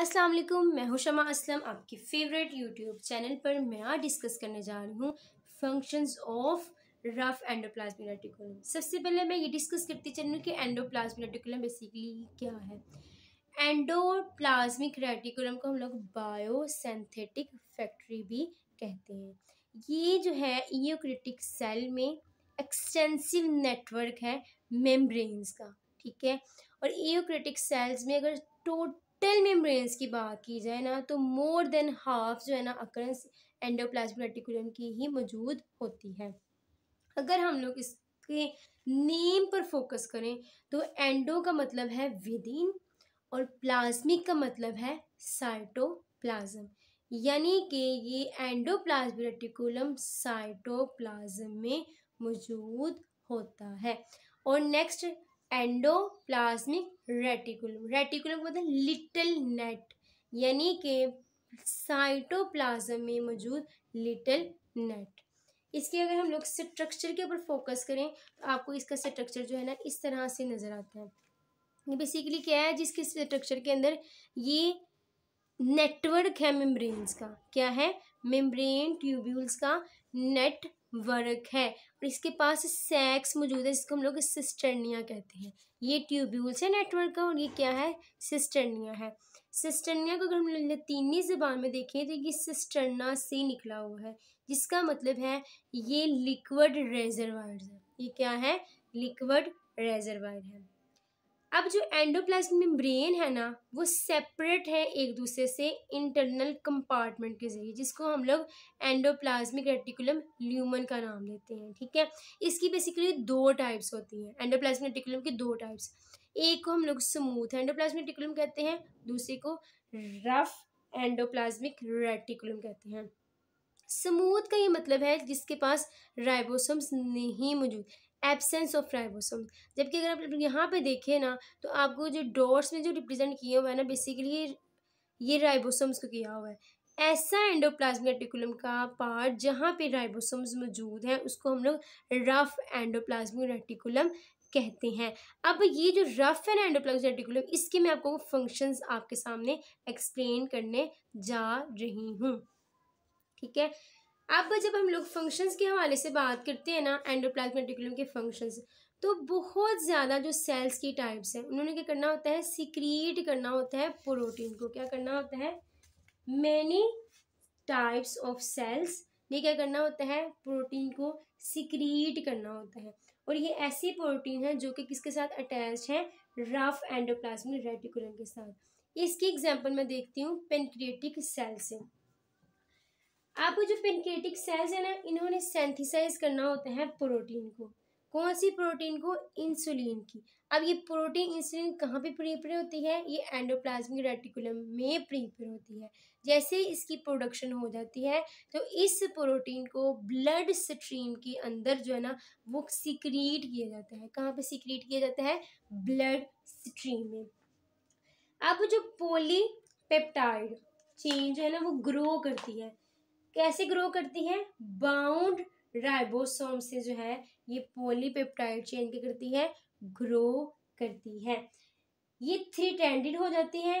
असलम मैं हूं शमा असलम आपकी फेवरेट यूट्यूब चैनल पर मैं आज डिस्कस करने जा रही हूँ functions of rough endoplasmic reticulum सबसे पहले मैं ये डिस्कस करती चल कि एंडोप्लाज्मिक रेटिकुलम बेसिकली क्या है एंडोप्लाज्मिक रेटिकुलम को हम लोग बायोसेंथेटिक फैक्ट्री भी कहते हैं ये जो है ईक्रिटिक सेल में एक्सटेंसिव नेटवर्क है मेम्ब्रेन्स का ठीक है और ईक्रिटिक सेल्स में अगर टोटल टेल मेम्ब्रेन्स की बात की जाए ना तो मोर देन हाफ जो है ना अक्रंस एंडोप्लाज्मिक रेटिकुलम की ही मौजूद होती है अगर हम लोग इसके नेम पर फोकस करें तो एंडो का मतलब है विदिन और प्लाज्मिक का मतलब है साइटोप्लाज्म यानी कि ये एंडोप्लाज्मिक रेटिकुलम साइटोप्लाज्म में मौजूद होता है और नेक्स्ट एंडोप्लाज्मिक रेटिकुलम रेटिकुलम को बोलते हैं लिटिल नेट यानी कि साइटोप्लाज्म में मौजूद लिटिल नेट इसके अगर हम लोग स्ट्रक्चर के ऊपर फोकस करें तो आपको इसका स्ट्रक्चर जो है ना इस तरह से नज़र आता है ये बेसिकली क्या है जिसके स्ट्रक्चर के अंदर ये नेटवर्क है मेम्ब्रेन्स का क्या है मेम्ब्रेन ट्यूब्यूल्स का नेट वर्क है और इसके पास सैक्स मौजूद है जिसको हम लोग सिस्टर्निया कहते हैं ये ट्यूब्यूल्स है नेटवर्क का और ये क्या है सिस्टर्निया है सिस्टर्निया को अगर हम लतीनी ज़बान में देखें तो ये सिस्टर्ना से निकला हुआ है जिसका मतलब है ये लिक्विड रेजरवायर है ये क्या है लिक्विड रेजरवाइड है अब जो एंडोप्लाज्मिक मेम्ब्रेन है ना वो सेपरेट है एक दूसरे से इंटरनल कंपार्टमेंट के ज़रिए जिसको हम लोग एंडोप्लाज्मिक रेटिकुलम ल्यूमन का नाम देते हैं ठीक है इसकी बेसिकली दो टाइप्स होती हैं एंडोप्लाज्मिक रेटिकुलम की दो टाइप्स एक को हम लोग स्मूथ एंडोप्लाज्मिक रेटिकुलम कहते हैं दूसरे को रफ एंडोप्लाज्मिक रेटिकुलम कहते हैं स्मूथ का ये मतलब है जिसके पास राइबोसोम्स नहीं मौजूद एबसेंस ऑफ राइबोसोम जबकि अगर आप यहाँ पे देखें ना तो आपको जो डॉट्स में जो रिप्रेजेंट किए हुए हैं ना बेसिकली ये ये राइबोसोम्स को किया हुआ है ऐसा एंडोप्लाज्मिक रेटिकुलम का पार्ट जहाँ पे राइबोसोम्स मौजूद हैं उसको हम लोग रफ एंडोप्लाज्मिक रेटिकुलम कहते हैं अब ये जो रफ एंड एंडोप्लाज्मिक रेटिकुलम इसके मैं आपको फंक्शंस आपके सामने एक्सप्लेन करने जा रही हूँ ठीक है अब जब हम लोग फंक्शंस के हवाले से बात करते हैं ना एंडोप्लाज्मिक रेटिकुलम के फंक्शंस तो बहुत ज़्यादा जो सेल्स की टाइप्स हैं उन्होंने क्या करना होता है सिक्रीट करना होता है प्रोटीन को क्या करना होता है मैनी टाइप्स ऑफ सेल्स ये क्या करना होता है प्रोटीन को सिक्रीट करना होता है और ये ऐसी प्रोटीन है जो कि किसके साथ अटैच है रफ एंडोप्लाज्मिक रेटिकुलम के साथ इसकी एग्जांपल मैं देखती हूँ पेनक्रिएटिक सेल से आपको जो पेनकेटिक सेल्स है ना इन्होंने सेंथिसाइज करना होता है प्रोटीन को कौन सी प्रोटीन को इंसुलिन की अब ये प्रोटीन इंसुलिन कहाँ पे प्रीपेयर होती है ये एंडोप्लाज्मिक रेटिकुलम में प्रीपेयर होती है जैसे इसकी प्रोडक्शन हो जाती है तो इस प्रोटीन को ब्लड स्ट्रीम के अंदर जो है ना वो सिक्रीट किया जाता है कहाँ पे सिक्रीट किया जाता है ब्लड स्ट्रीम में अब जो पोली पेप्टाइड चेन जो है ना वो ग्रो करती है कैसे ग्रो करती है बाउंड राइबोसोम से जो है ये पॉलीपेप्टाइड चेन क्या करती है ग्रो करती है ये थ्री टेंडेड हो जाती है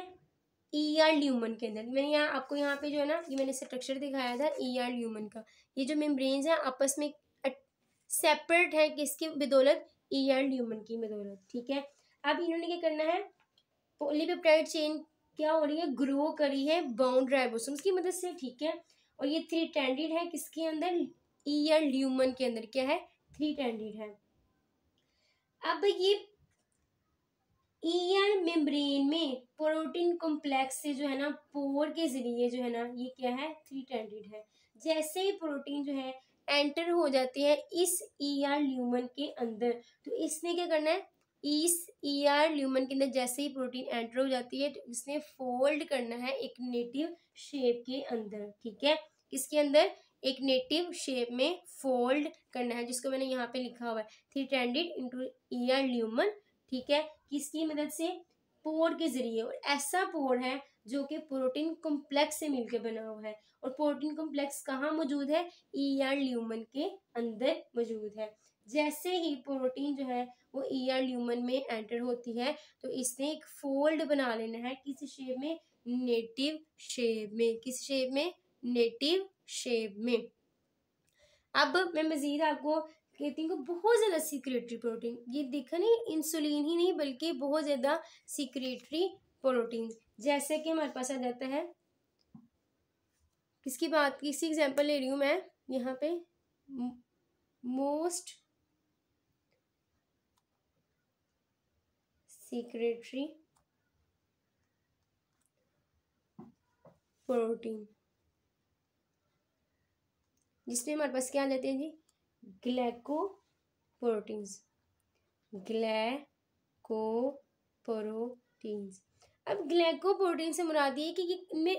ई आर ल्यूमन के अंदर मैंने यहाँ आपको यहाँ पे जो है ना ये मैंने स्ट्रक्चर दिखाया था ई आर ल्यूमन का ये जो मेम्ब्रेन्स है आपस में सेपरेट है किसकी बदौलत ई आर ल्यूमन की बदौलत ठीक है अब इन्होंने क्या करना है पोलीपेप्टाइड चेन क्या हो रही है ग्रो करी है बाउंड राइबोसोम्स की मदद मतलब से ठीक है और ये थ्री टेंडेड है किसके अंदर ईयर e ल्यूमन के अंदर क्या है थ्री टेंडिड है अब ये ईयर e मेम्ब्रेन में प्रोटीन कॉम्प्लेक्स से जो है ना पोर के जरिए जो है ना ये क्या है थ्री टेंडिड है जैसे ही प्रोटीन जो है एंटर हो जाते हैं इस ईयर e ल्यूमन के अंदर तो इसने क्या करना है इस ईयर ल्यूमन के अंदर जैसे ही प्रोटीन एंटर हो जाती है तो इसने फोल्ड करना है एक नेटिव शेप के अंदर ठीक है इसके अंदर एक नेटिव शेप में फोल्ड करना है जिसको मैंने यहाँ पे लिखा हुआ है three tended into ER lumen ठीक है किसकी मदद से पोर के जरिए और ऐसा पोर है जो कि प्रोटीन कॉम्प्लेक्स से मिलकर बना हुआ है और प्रोटीन कॉम्प्लेक्स कहाँ मौजूद है ईयर ल्यूमन के अंदर मौजूद है जैसे ही प्रोटीन जो है वो ईयर ल्यूमन में एंटर होती है तो इसने एक फोल्ड बना लेना है किस शेप में नेटिव शेप में किस शेप में नेटिव शेप में अब मैं मज़ीद आपको कहती हूँ बहुत ज़्यादा सीक्रेटरी प्रोटीन ये देखा नहीं इंसुलिन ही नहीं बल्कि बहुत ज़्यादा सीक्रेटरी प्रोटीन जैसे कि हमारे पास आ जाता है किसकी बात किसी एग्जांपल ले रही हूँ मैं यहाँ पे मोस्ट सीक्रेटरी प्रोटीन जिसमें हमारे पास क्या आ जाते हैं जी ग्लैको प्रोटीन्स ग्लैको प्रोटीन्स अब ग्लैको प्रोटीन से मुराद ये कि इनमें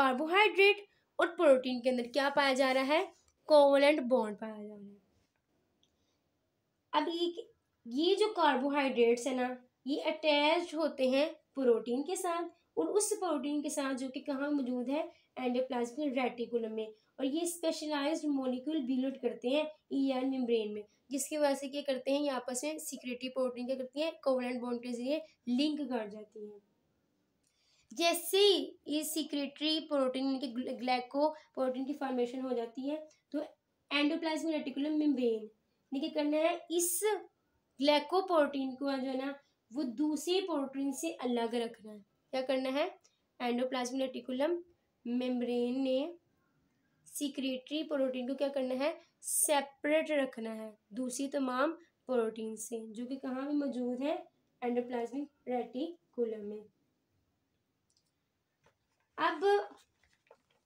कार्बोहाइड्रेट और प्रोटीन के अंदर क्या पाया जा रहा है कोवलेंट बॉन्ड पाया जा रहा है अब ये ये जो कार्बोहाइड्रेट्स है ना ये अटैच होते हैं प्रोटीन के साथ और उस प्रोटीन के साथ जो कि कहाँ मौजूद है एंडोप्लाज्मिक रेटिकुलम में और ये स्पेशलाइज्ड मॉलिक्यूल बिलोट करते हैं ई आर मेम्ब्रेन में जिसकी वजह से क्या करते हैं ये आपस में सिक्रेटिव प्रोटीन क्या करती हैं कोवलेंट बॉन्ड के जरिए लिंक कर जाती हैं जैसे ही ये सिक्रेटरी प्रोटीन के ग्लैको प्रोटीन की फॉर्मेशन हो जाती है तो एंडोप्लाज्मिक रेटिकुलम मेम्ब्रेन ने क्या करना है इस ग्लैको प्रोटीन को जो है ना वो दूसरी प्रोटीन से अलग रखना है क्या करना है एंडोप्लाज्मिक रेटिकुलम मेम्ब्रेन ने सीक्रेटरी प्रोटीन को क्या करना है सेपरेट रखना है दूसरी तमाम प्रोटीन से जो कि कहाँ में मौजूद है एंडोप्लाज्मिक रेटिकुलम में अब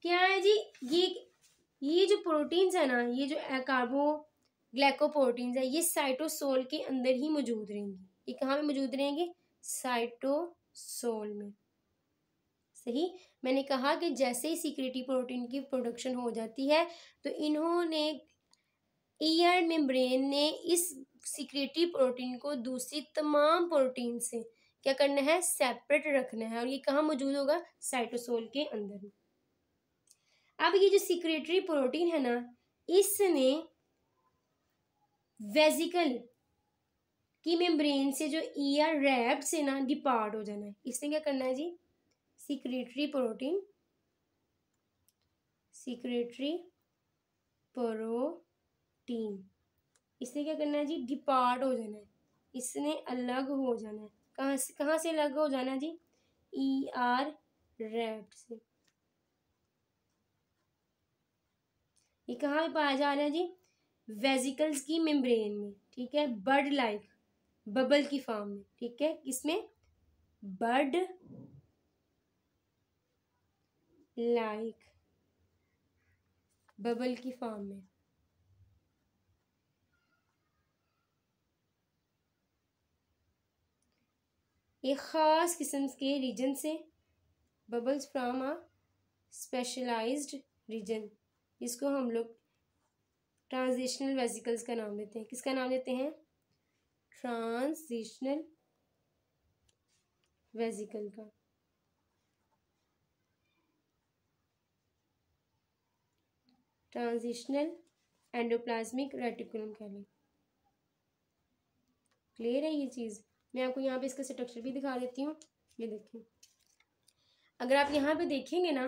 क्या है जी ये ये जो प्रोटीन्स है ना ये जो कार्बो ग्लाइकोप्रोटीन्स है ये साइटोसोल के अंदर ही मौजूद रहेंगी ये कहाँ में मौजूद रहेंगे साइटोसोल में सही मैंने कहा कि जैसे ही सीक्रेटी प्रोटीन की प्रोडक्शन हो जाती है तो इन्होंने ईयर मेम्ब्रेन ने इस सीक्रेटी प्रोटीन को दूसरी तमाम प्रोटीन से क्या करना है सेपरेट रखना है और ये कहाँ मौजूद होगा साइटोसोल के अंदर अब ये जो सीक्रेटरी प्रोटीन है ना इसने वेजिकल की मेम्ब्रेन से जो ईयर रैप से ना डिपार्ट हो जाना है इसने क्या करना है जी secretory प्रोटीन सिक्रेटरी प्रोटीन इसे क्या करना है जी डिपार्ट हो जाना है इसने अलग हो जाना है कहाँ से कहाँ से अलग हो जाना है जी ई आर रेप से ये कहाँ पे पाया जा रहा है जी वेजिकल्स की मेम्ब्रेन में ठीक है बर्ड लाइक बबल की फॉर्म में ठीक है इसमें बर्ड लाइक बबल की फॉर्म में एक ख़ास किस्म के रीजन से bubbles from a specialised region जिसको हम लोग ट्रांजिशनल वेजिकल्स का नाम देते हैं किसका नाम देते हैं ट्रांजिशनल वेजिकल का ट्रांजिशनल एंडोप्लाज्मिक रेटिकुलम कह लें क्लियर है ये चीज़ मैं आपको यहाँ पे इसका स्ट्रक्चर भी दिखा देती हूँ ये देखें अगर आप यहाँ पे देखेंगे ना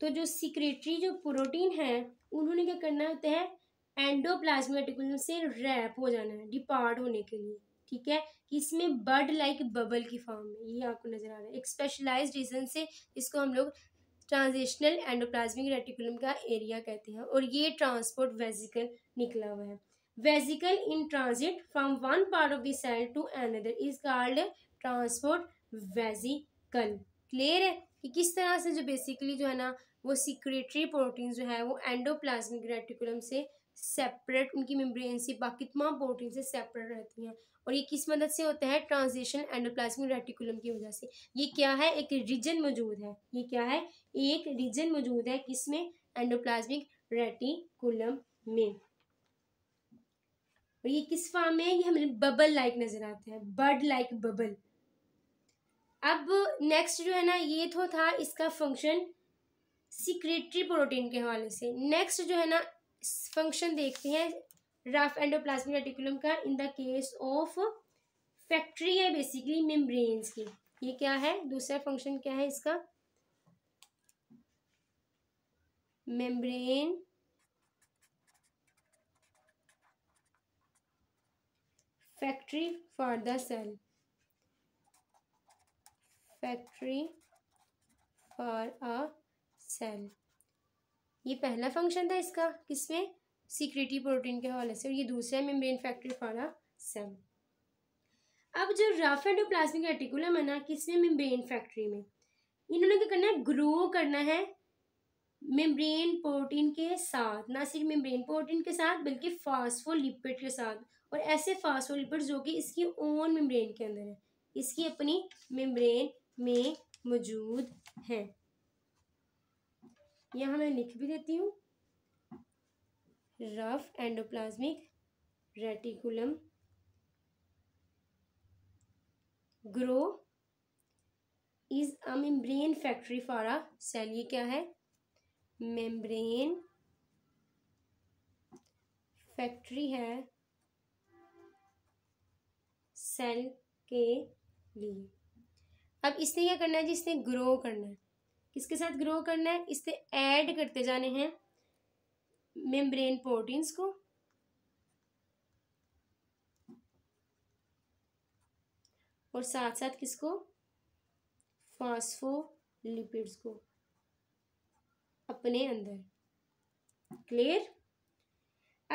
तो जो सीक्रेटरी जो प्रोटीन है उन्होंने क्या करना होता है एंडोप्लाज्मिक रेटिकुलम से रैप हो जाना है डिपार्ट होने के लिए ठीक है कि इसमें बर्ड लाइक बबल की फॉर्म में ये आपको नजर आ रहा है एक स्पेशलाइज्ड रीजन से इसको हम लोग ट्रांजिशनल एंडोप्लाज्मिक रेटिकुलम का एरिया कहते हैं और ये ट्रांसपोर्ट वेजिकल निकला हुआ है vesicle in transit from one part of the cell to another is called transport vesicle clear है कि किस तरह से जो बेसिकली जो है ना वो सिक्रेटरी प्रोटीन जो है वो एंडोप्लाज्मिक रेटिकुलम से सेपरेट उनकी मेम्ब्रेन से बाकी तमाम प्रोटीन से सेपरेट रहती हैं और ये किस मदद से होता है ट्रांजिशन एंडोप्लाज्मिक रेटिकुलम की वजह से ये क्या है एक रीजन मौजूद है ये क्या है एक रीजन मौजूद है किसमें एंडोप्लाज्मिक रेटिकुलम में और ये किस फॉर्म में ये हमें बबल लाइक नजर आते हैं बर्ड लाइक बबल अब नेक्स्ट जो है ना ये तो था इसका फंक्शन सिक्रेटरी प्रोटीन के हवाले से नेक्स्ट जो है ना फंक्शन देखते हैं रफ एंडोप्लाज्मिक रेटिकुलम का in the case of factory है बेसिकली मेम्ब्रेन्स की ये क्या है दूसरा फंक्शन क्या है इसका membrane factory for the cell factory for a cell ये पहला फंक्शन था इसका किसमें सीक्रेटिव प्रोटीन के हवाले से और ये दूसरा है मेम्ब्रेन फैक्टर अ सेल अब जो रफ एंडोप्लाज्मिक रेटिकुलम है ना किसमें मेम्ब्रेन फैक्ट्री में इन्होंने क्या करना है ग्रो करना है मेम्ब्रेन प्रोटीन के साथ ना सिर्फ मेम्ब्रेन प्रोटीन के साथ बल्कि फास्फोलिपिड के साथ और ऐसे फास्फोलिपिड जो कि इसकी ओन मेम्ब्रेन के अंदर है इसकी अपनी मेम्ब्रेन में मौजूद है यहाँ मैं लिख भी देती हूँ rough endoplasmic reticulum grow is a membrane factory for a cell ये क्या है मेम्ब्रेन फैक्ट्री है सेल के लिए अब इसने क्या करना है जी इसने ग्रो करना है किसके साथ ग्रो करना है इसने ऐड करते जाने हैं मेम्ब्रेन प्रोटीन्स को और साथ साथ किसको फास्फोलिपिड्स को अपने अंदर क्लियर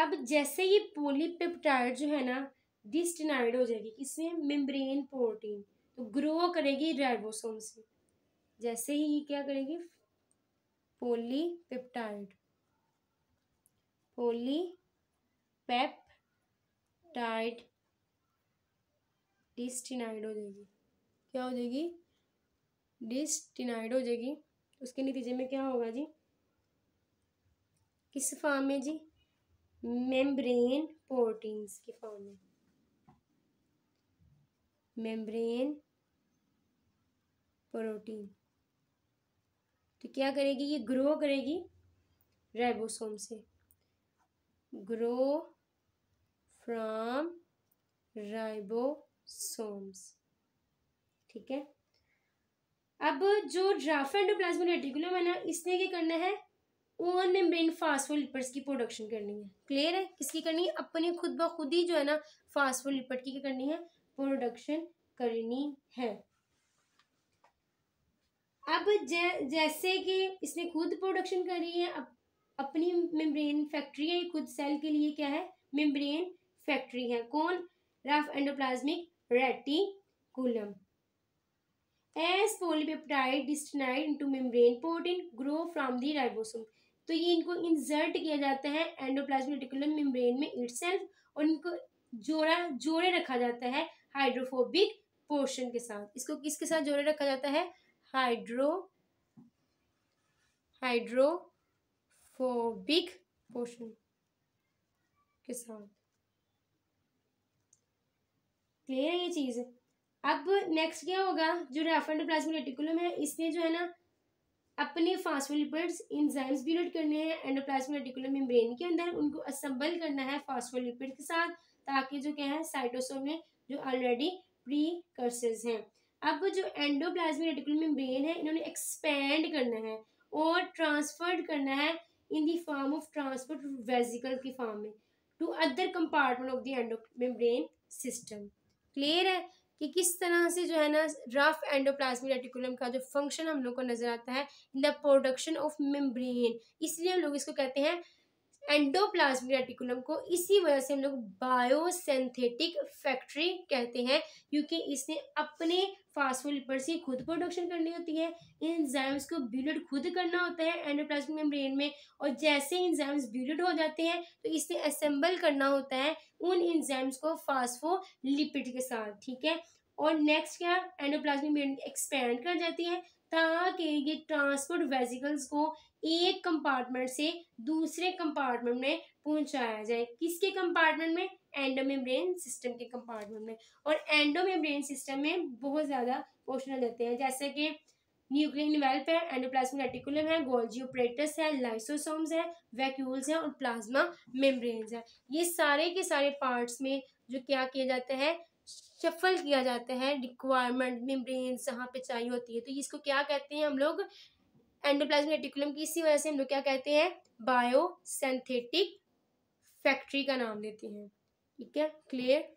अब जैसे ये पोलीपेप्टाइड जो है ना डिस्टिनाइड हो जाएगी इसमें मेम्ब्रेन प्रोटीन तो ग्रो करेगी राइबोसोम से जैसे ही क्या करेगी पोलीपेप्टाइड होली डिस्टिनाइड हो जाएगी क्या हो जाएगी डिस्टिनाइड हो जाएगी उसके नतीजे में क्या होगा जी किस फॉर्म में जी मेम्ब्रेन प्रोटीन्स की फॉर्म में मेम्ब्रेन प्रोटीन तो क्या करेगी ये ग्रो करेगी राइबोसोम से grow from ribosomes ठीक है अब जो ड्राफ ड्राफेंडोप्लाज्मिक रेटिकुलम है ना इसने क्या करना है ओवन मेम्ब्रेन फास्फोलिपर्स की प्रोडक्शन करनी है क्लियर है किसकी करनी है अपने खुद ब खुद ही जो है ना फास्फोलिपट की क्या करनी है प्रोडक्शन करनी है अब जै, जैसे कि इसने खुद प्रोडक्शन करी है अब अपनी मेम्ब्रेन फैक्ट्री है खुद सेल के लिए क्या है मेम्ब्रेन फैक्ट्री है कौन rough endoplasmic reticulum as polypeptide destined into membrane protein grow from the ribosome तो ये इनको इंसर्ट किया जाता है एंडोप्लाज्मिक रेटिकुलम मेम्ब्रेन में इटसेल्फ और इनको जोड़ा जोड़े रखा जाता है हाइड्रोफोबिक पोर्शन के साथ इसको किसके साथ जोड़े रखा जाता है hydro hydrophobic portion के साथ क्लियर है ये चीज़ अब नेक्स्ट क्या होगा जो रेफरेंट प्लाज्मिक रेटिकुलम है इसने जो है ना अपने फास्फोलिपिड्स इंजाइम्स भी नोट करने हैं एंडोप्लाज्मिक रेटिकुलम मेम्ब्रेन के अंदर उनको असेंबल करना है फास्फोलिपिड के साथ ताकि जो क्या है साइटोसोम में जो ऑलरेडी प्री कर्सेज हैं अब जो एंडोप्लाज्मिक रेटिकुलम मेम्ब्रेन है इन्होंने एक्सपेंड करना है और ट्रांसफर्ड करना है in the form of transport vesicle की फॉर्म में to other compartment of the endomembrane system clear है कि किस तरह से जो है ना रफ एंडोप्लाज्मिक रेटिकुलम का जो फंक्शन हम लोग को नजर आता है in the production of membrane इसलिए हम लोग इसको कहते हैं एंडोप्लाज्मिक रेटिकुलम को इसी वजह से हम लोग बायोसेंथेटिक फैक्ट्री कहते हैं क्योंकि इसने अपने फास्फोलिपर से खुद प्रोडक्शन करनी होती है इंजाइम्स को ब्यूलेट खुद करना होता है एंडोप्लाज्मिक मेम्ब्रेन में और जैसे इंजाइम्स ब्यूलेट हो जाते हैं तो इसने असेंबल करना होता है उन इंजाइम्स को फास्फोलिपिड के साथ ठीक है और नेक्स्ट क्या एंडोप्लाज्मिक मेम्ब्रेन एक्सपेंड कर जाती है ताकि ये ट्रांसपोर्ट वेजिकल्स को एक कंपार्टमेंट से दूसरे कंपार्टमेंट में पहुंचाया जाए किसके कंपार्टमेंट में एंडोमेम्ब्रेन सिस्टम के कंपार्टमेंट में और एंडोमेम्ब्रेन सिस्टम में बहुत ज़्यादा पोषण देते हैं जैसे कि न्यूक्लियन वेल्प है एंडोप्लाज्मिक रेटिकुलम है गोल्जी ऑपरेटस है लाइसोसोम्स है वैक्यूल्स हैं और प्लाज्मा मेम्ब्रेन्स है ये सारे के सारे पार्ट्स में जो क्या किया जाता है शफल किया जाता है रिक्वायरमेंट मेम्ब्रेन्स जहाँ पे चाहिए होती है तो इसको क्या कहते हैं हम लोग एंडोप्लाज्मिक रेटिकुलम की इसी वजह से हम लोग क्या कहते हैं बायोसेंथेटिक फैक्ट्री का नाम देते हैं ठीक है क्लियर